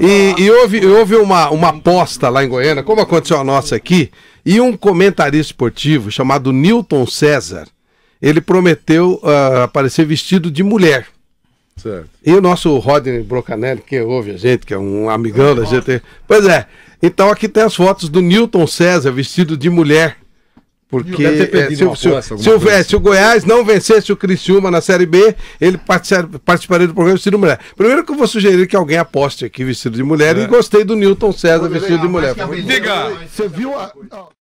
E, e, houve, houve uma, uma aposta lá em Goiânia, como aconteceu a nossa aqui, e um comentarista esportivo chamado Newton César, ele prometeu uh, aparecer vestido de mulher. Certo. E o nosso Rodney Brocanelli, que ouve a gente, que é um amigão da gente. Pois é. Então aqui tem as fotos do Newton César vestido de mulher porque se, se, o, assim. se, o, Goiás não vencesse o Criciúma na Série B, ele participar, participaria do programa vestido de mulher. Primeiro que eu vou sugerir que alguém aposte aqui vestido de mulher é. e gostei do Newton César é, vestido de mulher. Diga! Você viu a...